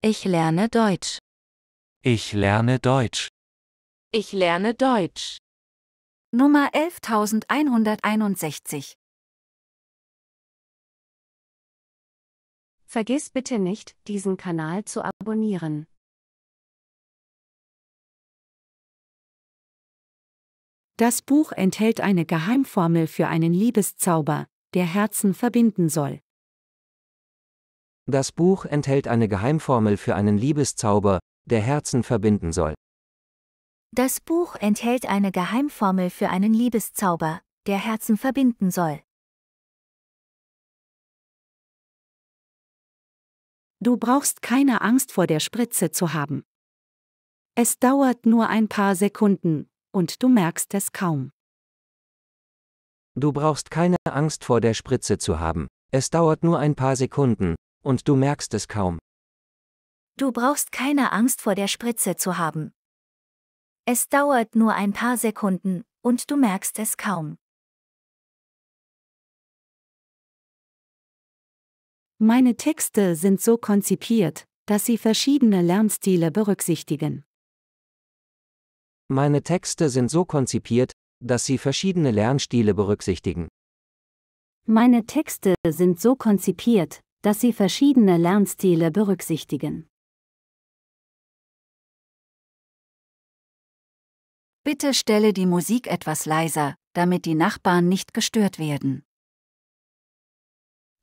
Ich lerne Deutsch. Ich lerne Deutsch. Ich lerne Deutsch. Nummer 11161. Vergiss bitte nicht, diesen Kanal zu abonnieren. Das Buch enthält eine Geheimformel für einen Liebeszauber, der Herzen verbinden soll. Das Buch enthält eine Geheimformel für einen Liebeszauber, der Herzen verbinden soll. Das Buch enthält eine Geheimformel für einen Liebeszauber, der Herzen verbinden soll. Du brauchst keine Angst vor der Spritze zu haben. Es dauert nur ein paar Sekunden, und du merkst es kaum. Du brauchst keine Angst vor der Spritze zu haben. Es dauert nur ein paar Sekunden, und du merkst es kaum. Du brauchst keine Angst vor der Spritze zu haben. Es dauert nur ein paar Sekunden, und du merkst es kaum. Meine Texte sind so konzipiert, dass sie verschiedene Lernstile berücksichtigen. Meine Texte sind so konzipiert, dass sie verschiedene Lernstile berücksichtigen. Meine Texte sind so konzipiert, dass sie verschiedene Lernstile berücksichtigen. Bitte stelle die Musik etwas leiser, damit die Nachbarn nicht gestört werden.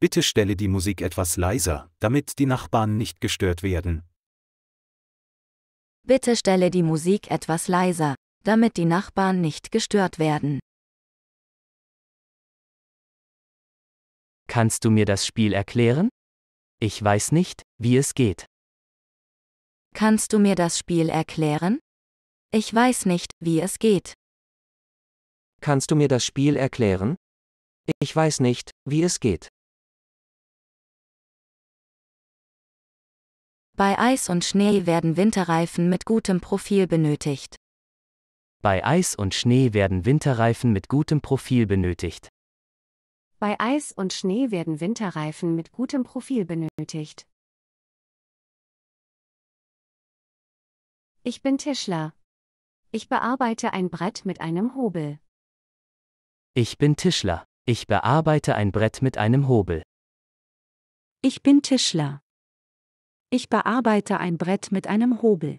Bitte stelle die Musik etwas leiser, damit die Nachbarn nicht gestört werden. Bitte stelle die Musik etwas leiser, damit die Nachbarn nicht gestört werden. Kannst du mir das Spiel erklären? Ich weiß nicht, wie es geht. Kannst du mir das Spiel erklären? Ich weiß nicht, wie es geht. Kannst du mir das Spiel erklären? Ich weiß nicht, wie es geht. Bei Eis und Schnee werden Winterreifen mit gutem Profil benötigt. Bei Eis und Schnee werden Winterreifen mit gutem Profil benötigt. Bei Eis und Schnee werden Winterreifen mit gutem Profil benötigt. Ich bin Tischler. Ich bearbeite ein Brett mit einem Hobel. Ich bin Tischler. Ich bearbeite ein Brett mit einem Hobel. Ich bin Tischler. Ich bearbeite ein Brett mit einem Hobel.